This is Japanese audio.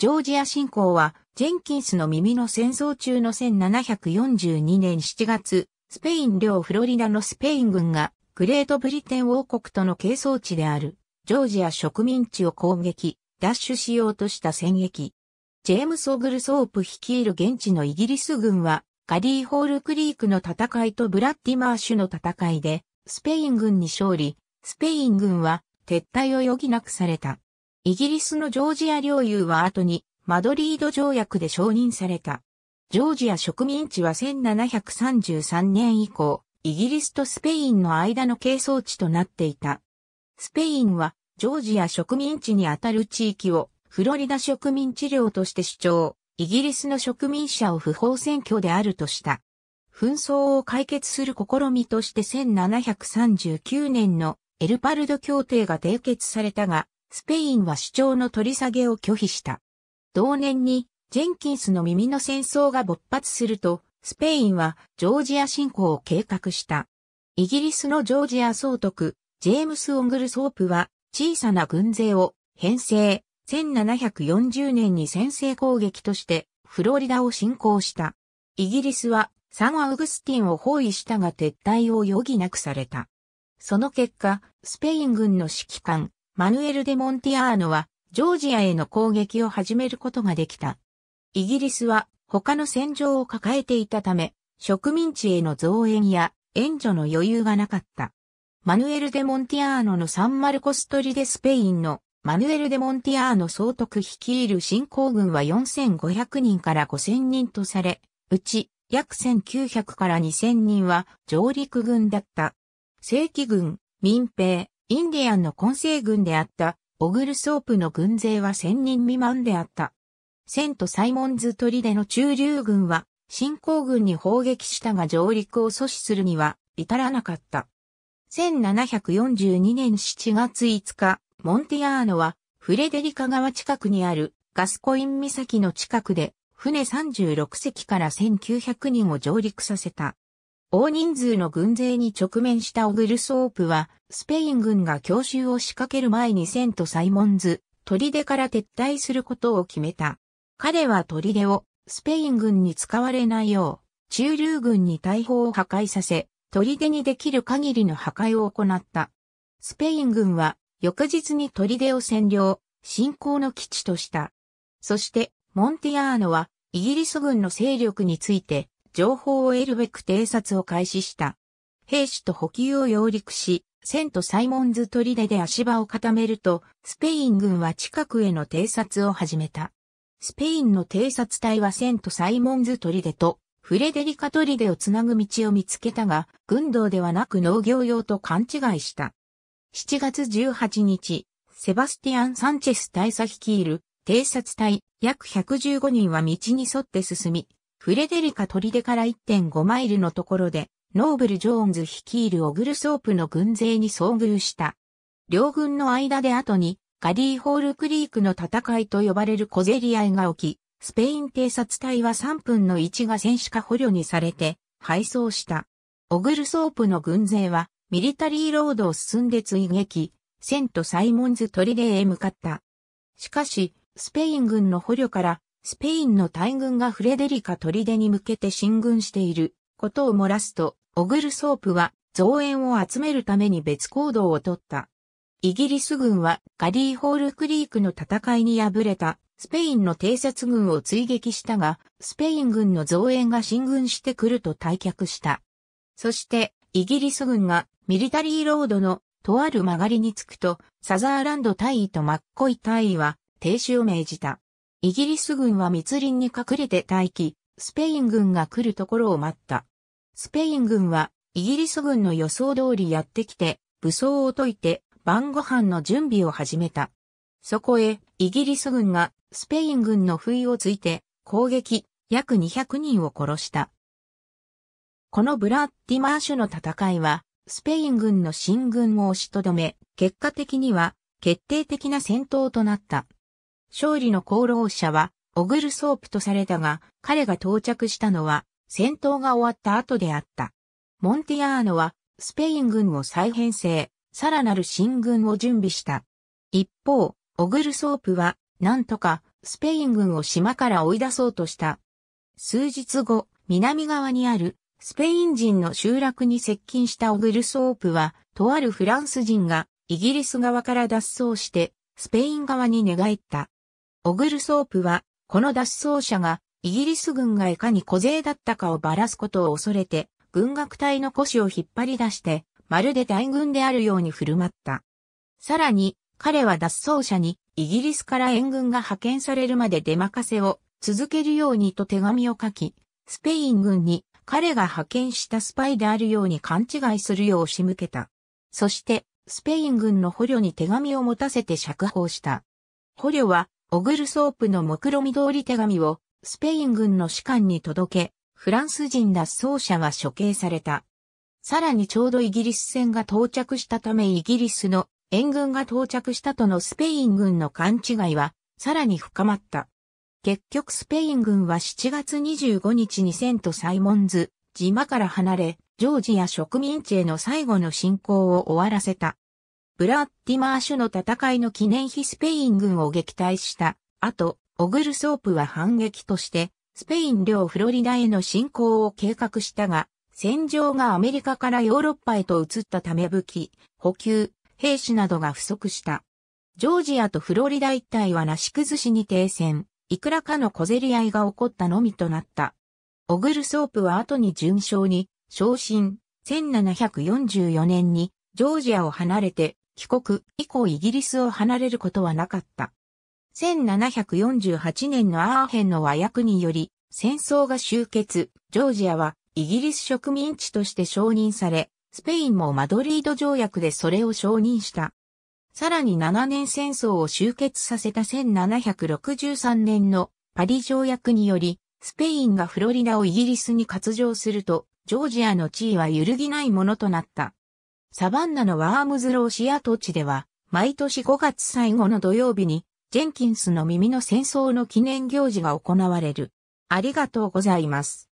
ジョージア侵攻は、ジェンキンスの耳の戦争中の1742年7月、スペイン領フロリダのスペイン軍が、グレートブリテン王国との係争地である、ジョージア植民地を攻撃、奪取しようとした戦役。ジェームソグルソープ率いる現地のイギリス軍は、ガリーホールクリークの戦いとブラッディマーシュの戦いで、スペイン軍に勝利、スペイン軍は撤退を余儀なくされた。イギリスのジョージア領有は後にマドリード条約で承認された。ジョージア植民地は1733年以降、イギリスとスペインの間の係争地となっていた。スペインはジョージア植民地にあたる地域をフロリダ植民地領として主張、イギリスの植民者を不法占拠であるとした。紛争を解決する試みとして1739年のエルパルド協定が締結されたが、スペインは主張の取り下げを拒否した。同年に、ジェンキンスの耳の戦争が勃発すると、スペインはジョージア侵攻を計画した。イギリスのジョージア総督、ジェームス・オングル・ソープは、小さな軍勢を編成、1740年に先制攻撃として、フロリダを侵攻した。イギリスはサン・アウグスティンを包囲したが撤退を余儀なくされた。その結果、スペイン軍の指揮官、マヌエル・デ・モンティアーノは、ジョージアへの攻撃を始めることができた。イギリスは、他の戦場を抱えていたため、植民地への増援や援助の余裕がなかった。マヌエル・デ・モンティアーノのサンマルコストリでスペインのマヌエル・デ・モンティアーノ総督率いる侵攻軍は4500人から5000人とされ、うち約1900から2000人は上陸軍だった。正規軍、民兵、インディアンの混成軍であった、オグルソープの軍勢は1000人未満であった。セント・サイモンズトリデの中流軍は、新興軍に砲撃したが上陸を阻止するには至らなかった。1742年7月5日、モンティアーノはフレデリカ川近くにあるガスコイン岬の近くで船36隻から1900人を上陸させた。大人数の軍勢に直面したオグルソープは、スペイン軍が強襲を仕掛ける前にセント・サイモンズ、砦から撤退することを決めた。彼は砦をスペイン軍に使われないよう、中流軍に大砲を破壊させ、砦にできる限りの破壊を行った。スペイン軍は翌日に砦を占領、侵攻の基地とした。そして、モンティアーノはイギリス軍の勢力について情報を得るべく偵察を開始した。兵士と補給を揚陸し、セント・サイモンズ砦で足場を固めると、スペイン軍は近くへの偵察を始めた。スペインの偵察隊はセント・サイモンズ砦とフレデリカ砦をつなぐ道を見つけたが、軍道ではなく農業用と勘違いした。7月18日、セバスティアン・サンチェス大佐率いる偵察隊約115人は道に沿って進み、フレデリカ砦から1.5マイルのところで、ノーブル・ジョーンズ率いるオグルソープの軍勢に遭遇した。両軍の間で後に、ガリーホールクリークの戦いと呼ばれる小競り合いが起き、スペイン偵察隊は3分の1が戦死か捕虜にされて、敗走した。オグルソープの軍勢は、ミリタリーロードを進んで追撃、セント・サイモンズ砦へ向かった。しかし、スペイン軍の捕虜からスペインの大軍がフレデリカ砦に向けて進軍していることを漏らすと、オグルソープは増援を集めるために別行動をとった。イギリス軍はガリーホールクリークの戦いに敗れたスペインの偵察軍を追撃したが、スペイン軍の増援が進軍してくると退却した。そして、イギリス軍がミリタリーロードのとある曲がりにつくと、サザーランド大尉とマッコイ大尉は停止を命じた。イギリス軍は密林に隠れて待機、スペイン軍が来るところを待った。スペイン軍は、イギリス軍の予想通りやってきて、武装を解いて、晩ご飯の準備を始めた。そこへ、イギリス軍が、スペイン軍の不意をついて、攻撃、約200人を殺した。このブラッディマーシュの戦いは、スペイン軍の進軍を押しとどめ、結果的には、決定的な戦闘となった。勝利の功労者は、オグルソープとされたが、彼が到着したのは、戦闘が終わった後であった。モンティアーノは、スペイン軍を再編成、さらなる進軍を準備した。一方、オグルソープは、なんとか、スペイン軍を島から追い出そうとした。数日後、南側にある、スペイン人の集落に接近したオグルソープは、とあるフランス人が、イギリス側から脱走して、スペイン側に寝返った。オグルソープは、この脱走者が、イギリス軍がいかに小勢だったかをばらすことを恐れて、軍楽隊の腰を引っ張り出して、まるで大軍であるように振る舞った。さらに、彼は脱走者に、イギリスから援軍が派遣されるまで出任せを続けるようにと手紙を書き、スペイン軍に彼が派遣したスパイであるように勘違いするよう仕向けた。そして、スペイン軍の捕虜に手紙を持たせて釈放した。捕虜はオグルソープの目論見通り手紙をスペイン軍の士官に届け、フランス人脱走者は処刑された。さらにちょうどイギリス船が到着したためイギリスの援軍が到着したとのスペイン軍の勘違いはさらに深まった。結局スペイン軍は7月25日にセントサイモンズ島から離れ、ジョージア植民地への最後の侵攻を終わらせた。ブラッティマーシュの戦いの記念碑スペイン軍を撃退した後、オグルソープは反撃として、スペイン領フロリダへの侵攻を計画したが、戦場がアメリカからヨーロッパへと移ったため武器、補給、兵士などが不足した。ジョージアとフロリダ一帯はなし崩しに停戦、いくらかの小競り合いが起こったのみとなった。オグルソープは後に順将に、昇進、1744年にジョージアを離れて帰国以降イギリスを離れることはなかった。1748年のアーヘンの和訳により、戦争が終結、ジョージアはイギリス植民地として承認され、スペインもマドリード条約でそれを承認した。さらに7年戦争を終結させた1763年のパリ条約により、スペインがフロリダをイギリスに割譲すると、ジョージアの地位は揺るぎないものとなった。サバンナのワームズローシア土地では、毎年5月最後の土曜日に、ジェンキンスの耳の戦争の記念行事が行われる。ありがとうございます。